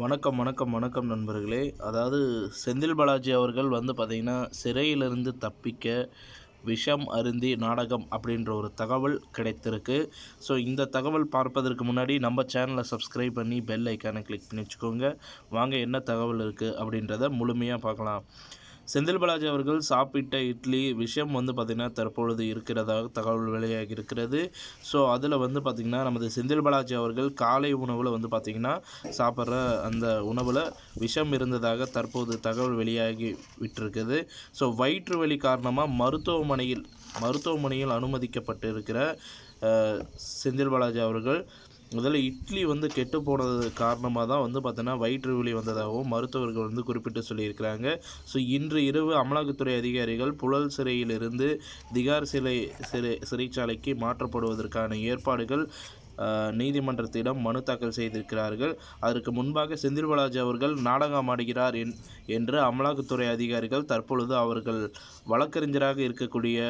வணக்கம் வணக்கம் வணக்கம் நண்பர்களே அதாவது செந்தில் பாலாஜி அவர்கள் வந்து பார்த்திங்கன்னா சிறையிலிருந்து தப்பிக்க விஷம் அருந்தி நாடகம் அப்படின்ற ஒரு தகவல் கிடைத்திருக்கு ஸோ இந்த தகவல் பார்ப்பதற்கு முன்னாடி நம்ம சேனலை சப்ஸ்கிரைப் பண்ணி பெல் ஐக்கானை கிளிக் பண்ணி வச்சுக்கோங்க வாங்க என்ன தகவல் இருக்குது அப்படின்றத முழுமையாக பார்க்கலாம் செந்தில் பாலாஜி அவர்கள் சாப்பிட்ட இட்லி விஷயம் வந்து பார்த்திங்கன்னா தற்பொழுது இருக்கிறதாக தகவல் வெளியாகி இருக்கிறது ஸோ அதில் வந்து பார்த்திங்கன்னா நமது செந்தில் பாலாஜி அவர்கள் காலை உணவில் வந்து பார்த்திங்கன்னா சாப்பிட்ற அந்த உணவில் விஷம் இருந்ததாக தற்போது தகவல் வெளியாகி விட்டிருக்குது ஸோ வயிற்று வலி காரணமாக மருத்துவமனையில் மருத்துவமனையில் அனுமதிக்கப்பட்டிருக்கிற செந்தில் பாலாஜி அவர்கள் அதில் இட்லி வந்து கெட்டு போனது காரணமாக தான் வந்து பார்த்தோன்னா வயிற்று வலி வந்ததாகவும் மருத்துவர்கள் வந்து குறிப்பிட்டு சொல்லியிருக்கிறாங்க ஸோ இன்று இரவு அமலாக்கத்துறை அதிகாரிகள் புழல் சிறையிலிருந்து திகார் சிலை சிறை சிறைச்சாலைக்கு மாற்றப்படுவதற்கான ஏற்பாடுகள் நீதிமன்றத்திடம் மனு தாக்கல் செய்திருக்கிறார்கள் அதற்கு முன்பாக செந்தில் பாலாஜி அவர்கள் நாடகம் ஆடுகிறார் என்று அமலாக்கத்துறை அதிகாரிகள் தற்பொழுது அவர்கள் வழக்கறிஞராக இருக்கக்கூடிய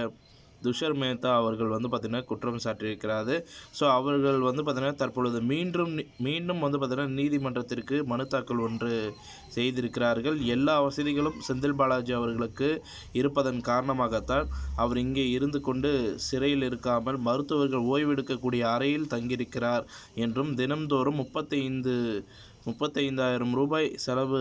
துஷர் மேத்தா அவர்கள் வந்து பார்த்திங்கன்னா குற்றம் சாட்டியிருக்கிறாரு ஸோ அவர்கள் வந்து பார்த்திங்கன்னா தற்பொழுது மீண்டும் மீண்டும் வந்து பார்த்திங்கன்னா நீதிமன்றத்திற்கு மனு தாக்கல் ஒன்று செய்திருக்கிறார்கள் எல்லா வசதிகளும் செந்தில் பாலாஜி அவர்களுக்கு இருப்பதன் காரணமாகத்தான் அவர் இங்கே இருந்து கொண்டு சிறையில் இருக்காமல் மருத்துவர்கள் ஓய்வெடுக்கக்கூடிய அறையில் தங்கியிருக்கிறார் என்றும் தினம்தோறும் முப்பத்தைந்து முப்பத்தைந்தாயிரம் ரூபாய் செலவு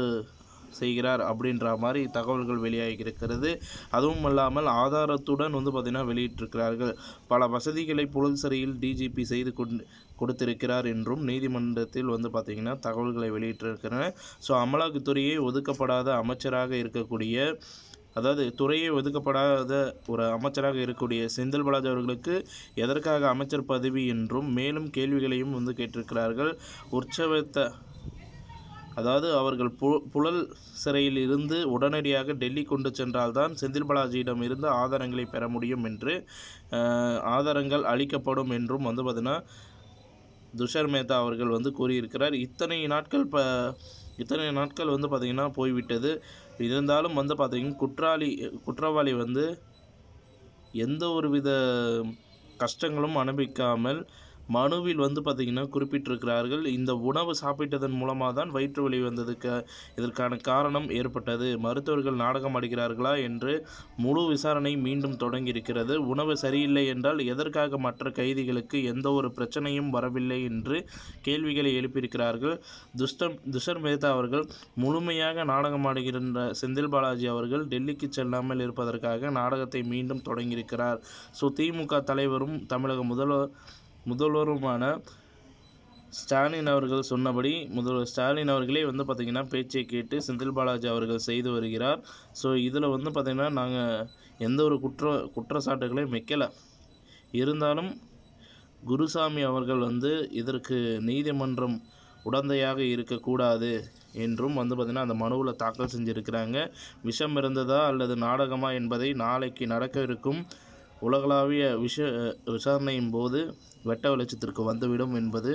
செய்கிறார் அப்படின்ற மாதிரி தகவல்கள் வெளியாகி இருக்கிறது அதுவும் இல்லாமல் ஆதாரத்துடன் வந்து பார்த்திங்கன்னா வெளியிட்டிருக்கிறார்கள் பல வசதிகளை புலன் சிறையில் டிஜிபி செய்து கொண்டு கொடுத்திருக்கிறார் என்றும் நீதிமன்றத்தில் வந்து பார்த்திங்கன்னா தகவல்களை வெளியிட்டிருக்கிறன ஸோ அமலாக்கத்துறையே ஒதுக்கப்படாத அமைச்சராக இருக்கக்கூடிய அதாவது துறையை ஒதுக்கப்படாத ஒரு அமைச்சராக இருக்கக்கூடிய செந்தில் பாலாஜி அவர்களுக்கு எதற்காக அமைச்சர் பதவி என்றும் மேலும் கேள்விகளையும் வந்து கேட்டிருக்கிறார்கள் உற்சவத்தை அதாவது அவர்கள் பு புழல் சிறையில் இருந்து உடனடியாக டெல்லி கொண்டு சென்றால்தான் செந்தில் பாலாஜியிடம் இருந்து ஆதாரங்களை பெற முடியும் என்று ஆதாரங்கள் அளிக்கப்படும் என்றும் வந்து பார்த்திங்கன்னா துஷர் மேத்தா அவர்கள் வந்து கூறியிருக்கிறார் இத்தனை நாட்கள் ப இத்தனை நாட்கள் வந்து பார்த்திங்கன்னா போய்விட்டது இருந்தாலும் வந்து பார்த்திங்கன்னா குற்றாலி குற்றவாளி வந்து எந்த ஒரு வித கஷ்டங்களும் அனுபவிக்காமல் மனுவில் வந்து பார்த்திங்கன்னா குறிப்பிட்டிருக்கிறார்கள் இந்த உணவு சாப்பிட்டதன் மூலமாக தான் வயிற்று வலி வந்ததுக்கு இதற்கான காரணம் ஏற்பட்டது மருத்துவர்கள் நாடகம் அடிக்கிறார்களா என்று முழு விசாரணை மீண்டும் தொடங்கியிருக்கிறது உணவு சரியில்லை என்றால் எதற்காக மற்ற கைதிகளுக்கு எந்த ஒரு பிரச்சனையும் வரவில்லை என்று கேள்விகளை எழுப்பியிருக்கிறார்கள் துஷ்டம் துஷர் மேதா அவர்கள் முழுமையாக நாடகம் ஆடுகின்ற செந்தில் பாலாஜி அவர்கள் டெல்லிக்கு செல்லாமல் இருப்பதற்காக நாடகத்தை மீண்டும் தொடங்கியிருக்கிறார் ஸோ திமுக தலைவரும் தமிழக முதல்வர் முதல்வருமான ஸ்டாலின் அவர்கள் சொன்னபடி முதல்வர் ஸ்டாலின் அவர்களே வந்து பார்த்திங்கன்னா பேச்சை கேட்டு செந்தில் பாலாஜி அவர்கள் செய்து வருகிறார் ஸோ இதில் வந்து பார்த்திங்கன்னா நாங்கள் எந்த ஒரு குற்ற குற்றச்சாட்டுகளையும் வைக்கலை இருந்தாலும் குருசாமி அவர்கள் வந்து இதற்கு நீதிமன்றம் உடந்தையாக இருக்கக்கூடாது என்றும் வந்து பார்த்திங்கன்னா அந்த மனுவில் தாக்கல் செஞ்சுருக்கிறாங்க விஷம் இருந்ததா அல்லது நாடகமா என்பதை நாளைக்கு நடக்க இருக்கும் உலகளாவிய விஷ விசாரணையின் போது வெட்ட வெளிச்சத்திற்கு வந்துவிடும் என்பது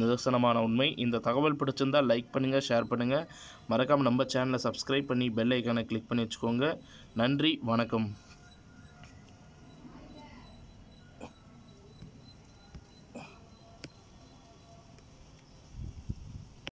நிதர்சனமான உண்மை இந்த தகவல் பிடிச்சிருந்தால் லைக் பண்ணுங்கள் ஷேர் பண்ணுங்கள் மறக்காமல் நம்ம சேனலை சப்ஸ்கிரைப் பண்ணி பெல் ஐக்கானை கிளிக் பண்ணி வச்சுக்கோங்க நன்றி வணக்கம்